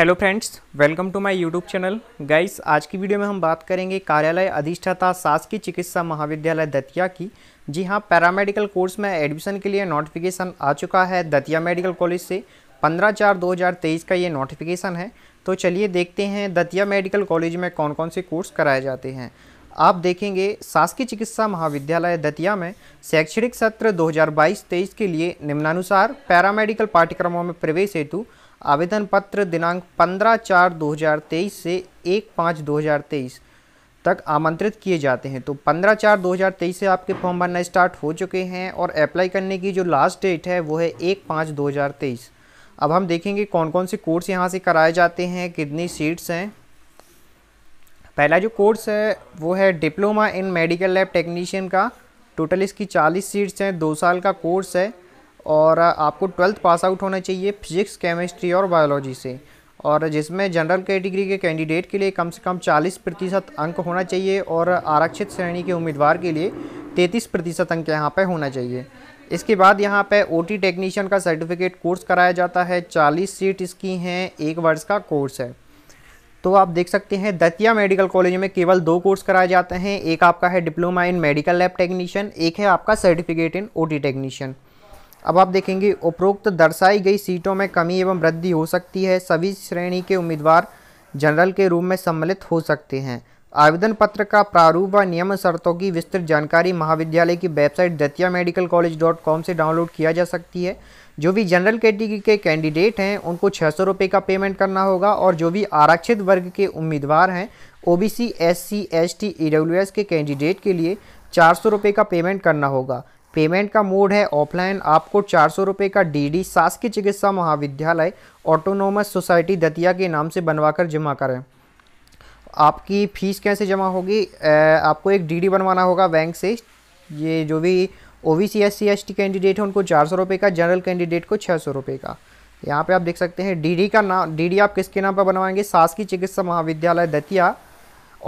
hello friends welcome to my YouTube channel guys आज की video में हम बात करेंगे कार्यालय अधिष्ठाता शासकीय चिकित्सा महाविद्यालय दतिया की जी हाँ पैरामेडिकल कोर्स में एडमिशन के लिए नोटिफिकेशन आ चुका है दतिया मेडिकल कॉलेज से 15 चार 2023 का ये नोटिफिकेशन है तो चलिए देखते हैं दतिया मेडिकल कॉलेज में कौन कौन से कोर्स कराए जाते हैं आप देखेंगे शासकीय चिकित्सा महाविद्यालय दतिया में शैक्षणिक सत्र 2022-23 के लिए निम्नानुसार पैरामेडिकल पाठ्यक्रमों में प्रवेश हेतु आवेदन पत्र दिनांक 15 चार 2023 से 1 पाँच 2023 तक आमंत्रित किए जाते हैं तो 15 चार 2023 से आपके फॉर्म भरना स्टार्ट हो चुके हैं और अप्लाई करने की जो लास्ट डेट है वो है एक पाँच 2023 अब हम देखेंगे कौन कौन से कोर्स यहाँ से कराए जाते हैं कितनी सीट्स हैं पहला जो कोर्स है वो है diploma in medical lab technician का टोटल इसकी 40 सीट्स हैं दो साल का कोर्स है और आपको ट्वेल्थ पास आउट होना चाहिए फिजिक्स केमिस्ट्री और बायोलॉजी से और जिसमें जनरल कैटेगरी के कैंडिडेट के, के लिए कम से कम 40 प्रतिशत अंक होना चाहिए और आरक्षित श्रेणी के उम्मीदवार के लिए 33 प्रतिशत अंक यहाँ पर होना चाहिए इसके बाद यहाँ ओ ओटी टेक्नीशियन का सर्टिफिकेट कोर्स कराया जाता है 40 सीट इसकी हैं एक वर्ष का कोर्स है तो आप देख सकते हैं दतिया मेडिकल कॉलेज में केवल दो कोर्स कराए जाते हैं एक आपका है diploma in medical lab technician एक है आपका सर्टिफिकेट इन टी टेक्नीशियन अब आप देखेंगे उपरोक्त दर्शाई गई सीटों में कमी एवं वृद्धि हो सकती है सभी श्रेणी के उम्मीदवार जनरल के रूप में सम्मिलित हो सकते हैं आवेदन पत्र का प्रारूप व नियम शर्तों की विस्तृत जानकारी महाविद्यालय की website Datia medical college dot com से डाउनलोड किया जा सकती है जो भी जनरल कैटेगरी के कैंडिडेट हैं उनको छः सौ रुपये का पेमेंट करना होगा और जो भी आरक्षित वर्ग के उम्मीदवार हैं O B C S C S T E W S के कैंडिडेट के लिए चार सौ रुपये का पेमेंट करना होगा पेमेंट का मोड है ऑफलाइन आपको चार सौ रुपये का डीडी शासकीय चिकित्सा महाविद्यालय ऑटोनोमस सोसाइटी दतिया के नाम से बनवाकर जमा करें आपकी फ़ीस कैसे जमा होगी आपको एक डीडी बनवाना होगा बैंक से ये जो भी O B C S C S T candidate है उनको चार सौ रुपये का जनरल कैंडिडेट को छः सौ रुपये का यहाँ पे आप देख सकते हैं डीडी का नाम डीडी आप किसके नाम पर बनवाएंगे शासकीय चिकित्सा महाविद्यालय दतिया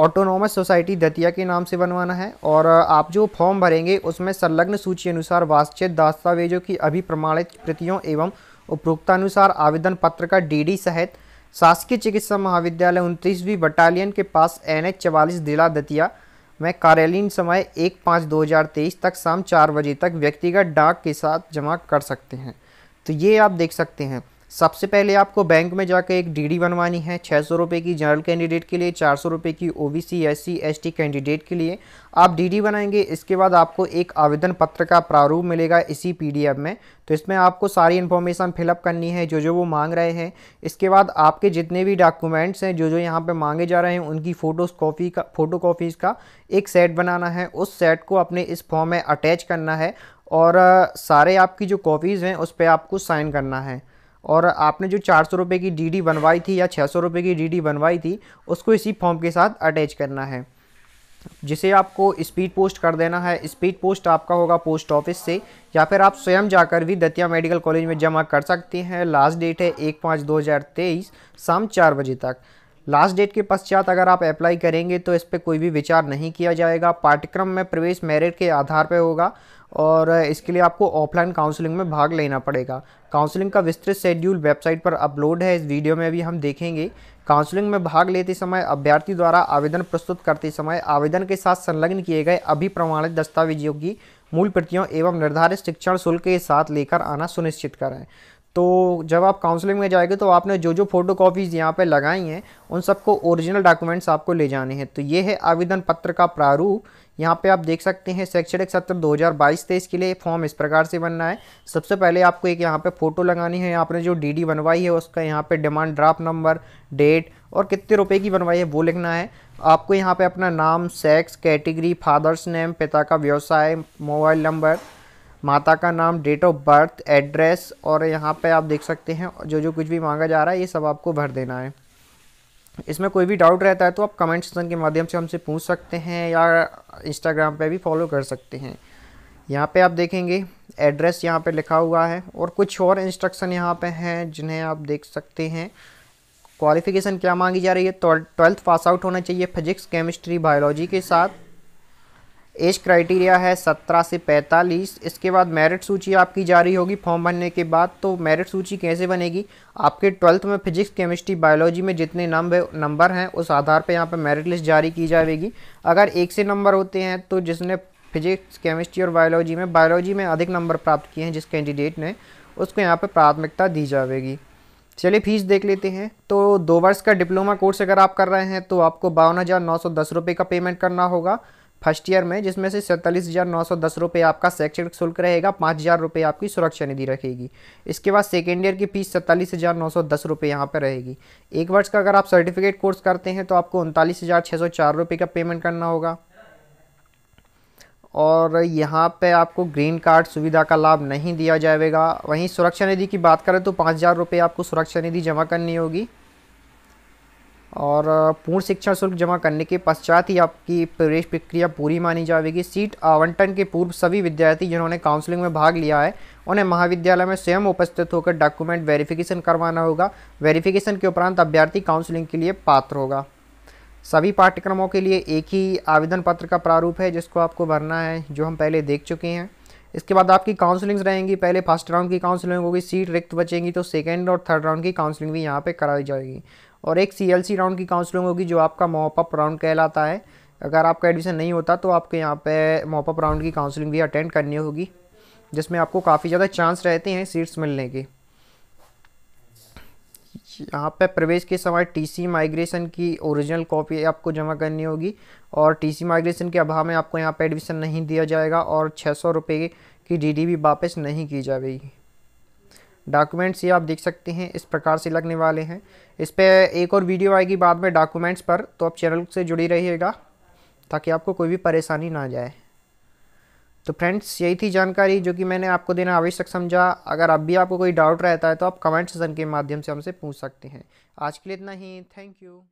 ऑटोनोमस सोसाइटी दतिया के नाम से बनवाना है और आप जो फॉर्म भरेंगे उसमें संलग्न सूची अनुसार वास्तविक दस्तावेजों की अभी प्रमाणित प्रतियों एवं उपरोक्तानुसार आवेदन पत्र का डीडी सहित शासकीय चिकित्सा महाविद्यालय उनतीसवीं बटालियन के पास एन एच चवालीस जिला दतिया में कार्यालयीन समय एक पाँच दो हज़ार तेईस तक शाम चार बजे तक व्यक्तिगत डाक के साथ जमा कर सकते हैं तो ये आप देख सकते हैं सबसे पहले आपको बैंक में जाकर एक डीडी बनवानी है छः सौ रुपये की जनरल कैंडिडेट के लिए चार सौ रुपये की ओबीसी एससी एसटी कैंडिडेट के लिए आप डीडी बनाएंगे इसके बाद आपको एक आवेदन पत्र का प्रारूप मिलेगा इसी पीडीएफ में तो इसमें आपको सारी इन्फॉर्मेशन फिलअप करनी है जो जो वो मांग रहे हैं इसके बाद आपके जितने भी डॉक्यूमेंट्स हैं जो जो यहाँ पर मांगे जा रहे हैं उनकी फ़ोटोज कॉपी का फ़ोटो कॉपीज़ का एक सेट बनाना है उस सेट को अपने इस फॉर्म में अटैच करना है और सारे आपकी जो कॉपीज़ हैं उस पर आपको साइन करना है और आपने जो चार सौ रुपये की डीडी बनवाई थी या छः सौ रुपये की डीडी बनवाई थी उसको इसी फॉर्म के साथ अटैच करना है जिसे आपको स्पीड पोस्ट कर देना है स्पीड पोस्ट आपका होगा पोस्ट ऑफिस से या फिर आप स्वयं जाकर भी दतिया मेडिकल कॉलेज में जमा कर सकते हैं लास्ट डेट है एक पाँच दो हज़ार तेईस शाम चार बजे तक लास्ट डेट के पश्चात अगर आप अप्लाई करेंगे तो इस पर कोई भी विचार नहीं किया जाएगा पाठ्यक्रम में प्रवेश मेरिट के आधार पर होगा और इसके लिए आपको ऑफलाइन काउंसलिंग में भाग लेना पड़ेगा काउंसलिंग का विस्तृत शेड्यूल वेबसाइट पर अपलोड है इस वीडियो में भी हम देखेंगे काउंसलिंग में भाग लेते समय अभ्यर्थी द्वारा आवेदन प्रस्तुत करते समय आवेदन के साथ संलग्न किए गए अभिप्रमाणित दस्तावेजों की मूल प्रतियों एवं निर्धारित शिक्षण शुल्क के साथ लेकर आना सुनिश्चित करें तो जब आप काउंसलिंग में जाएंगे तो आपने जो जो फ़ोटो कॉपीज़ यहाँ पर लगाई हैं उन सबको ओरिजिनल डॉक्यूमेंट्स आपको ले जाने हैं तो ये है आवेदन पत्र का प्रारूप यहाँ पे आप देख सकते हैं शैक्षणिक सत्र 2022-23 के लिए फॉर्म इस प्रकार से बनना है सबसे पहले आपको एक यहाँ पे फ़ोटो लगानी है आपने जो डीडी बनवाई है उसका यहाँ पे डिमांड ड्राफ्ट नंबर डेट और कितने रुपए की बनवाई है वो लिखना है आपको यहाँ पे अपना नाम सेक्स कैटेगरी फादर्स नेम पिता का व्यवसाय मोबाइल नंबर माता का नाम डेट ऑफ बर्थ एड्रेस और यहाँ पे आप देख सकते हैं जो जो कुछ भी मांगा जा रहा है ये सब आपको भर देना है इसमें कोई भी डाउट रहता है तो आप कमेंट सेक्शन के माध्यम से हमसे पूछ सकते हैं या इंस्टाग्राम पे भी फॉलो कर सकते हैं यहाँ पे आप देखेंगे एड्रेस यहाँ पे लिखा हुआ है और कुछ और इंस्ट्रक्शन यहाँ पे हैं जिन्हें आप देख सकते हैं क्वालिफ़िकेशन क्या मांगी जा रही है ट्वेल्थ पास आउट होना चाहिए फिजिक्स केमिस्ट्री बायोलॉजी के साथ एज क्राइटेरिया है 17 से 45 इसके बाद मेरिट सूची आपकी जारी होगी फॉर्म भरने के बाद तो मेरिट सूची कैसे बनेगी आपके ट्वेल्थ में फिजिक्स केमिस्ट्री बायोलॉजी में जितने नंबर नंबर हैं उस आधार पर यहाँ पर मेरिट लिस्ट जारी की जाएगी अगर एक से नंबर होते हैं तो जिसने फिजिक्स केमिस्ट्री और बायोलॉजी में बायोलॉजी में अधिक नंबर प्राप्त किए हैं जिस कैंडिडेट ने उसको यहाँ पर प्राथमिकता दी जाएगी चलिए फीस देख लेते हैं तो दो वर्ष का डिप्लोमा कोर्स अगर आप कर रहे हैं तो आपको बावन हज़ार नौ सौ दस रुपये का पेमेंट करना होगा फर्स्ट ईयर में जिसमें से सैंतालीस हज़ार नौ सौ दस रुपये आपका शैक्षणिक शुल्क रहेगा पाँच हज़ार रुपये आपकी सुरक्षा निधि रखेगी इसके बाद सेकेंड ईयर की फीस सैंतालीस हज़ार नौ सौ दस रुपये यहाँ पर रहेगी एक वर्ष का अगर आप सर्टिफिकेट कोर्स करते हैं तो आपको उनतालीस हज़ार छः सौ चार रुपये का पेमेंट करना होगा और यहाँ पे आपको ग्रीन कार्ड सुविधा का लाभ नहीं दिया जाएगा वहीं सुरक्षा निधि की बात करें तो पाँच हज़ार रुपये आपको सुरक्षा निधि जमा करनी होगी और पूर्ण शिक्षा शुल्क जमा करने के पश्चात ही आपकी प्रवेश प्रक्रिया पूरी मानी जाएगी सीट आवंटन के पूर्व सभी विद्यार्थी जिन्होंने काउंसलिंग में भाग लिया है उन्हें महाविद्यालय में स्वयं उपस्थित होकर डॉक्यूमेंट वेरिफिकेशन करवाना होगा वेरिफिकेशन के उपरांत अभ्यर्थी काउंसलिंग के लिए पात्र होगा सभी पाठ्यक्रमों के लिए एक ही आवेदन पत्र का प्रारूप है जिसको आपको भरना है जो हम पहले देख चुके हैं इसके बाद आपकी काउंसलिंग्स रहेंगी पहले फर्स्ट राउंड की काउंसलिंग होगी सीट रिक्त बचेंगी तो सेकेंड और थर्ड राउंड की काउंसलिंग भी यहाँ पर कराई जाएगी और एक सी राउंड की काउंसलिंग होगी जो आपका मोपअप राउंड कहलाता है अगर आपका एडमिशन नहीं होता तो आपको यहाँ पे मोपअप राउंड की काउंसलिंग भी अटेंड करनी होगी जिसमें आपको काफ़ी ज़्यादा चांस रहते हैं सीट्स मिलने के यहाँ पे प्रवेश के समय टीसी माइग्रेशन की ओरिजिनल कॉपी आपको जमा करनी होगी और टीसी माइग्रेशन के अभाव में आपको यहाँ पे एडमिशन नहीं दिया जाएगा और छः सौ रुपये की भी वापस नहीं की जाएगी डॉक्यूमेंट्स ये आप देख सकते हैं इस प्रकार से लगने वाले हैं इस पर एक और वीडियो आएगी बाद में डॉक्यूमेंट्स पर तो आप चैनल से जुड़ी रहिएगा ताकि आपको कोई भी परेशानी ना जाए तो फ्रेंड्स यही थी जानकारी जो कि मैंने आपको देना आवश्यक समझा अगर अब भी आपको कोई डाउट रहता है तो आप कमेंट सेशन के माध्यम से हमसे पूछ सकते हैं आज के लिए इतना ही थैंक यू